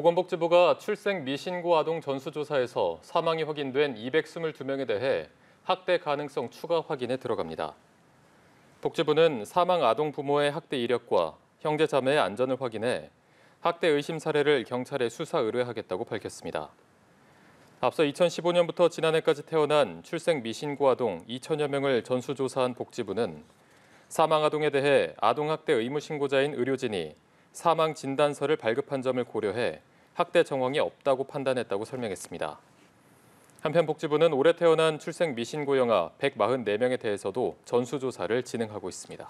보건복지부가 출생 미신고 아동 전수조사에서 사망이 확인된 222명에 대해 학대 가능성 추가 확인에 들어갑니다. 복지부는 사망 아동 부모의 학대 이력과 형제 자매의 안전을 확인해 학대 의심 사례를 경찰에 수사 의뢰하겠다고 밝혔습니다. 앞서 2015년부터 지난해까지 태어난 출생 미신고 아동 2천여 명을 전수조사한 복지부는 사망 아동에 대해 아동학대 의무 신고자인 의료진이 사망 진단서를 발급한 점을 고려해 학대 정황이 없다고 판단했다고 설명했습니다. 한편 복지부는 올해 태어난 출생 미신고영아 144명에 대해서도 전수조사를 진행하고 있습니다.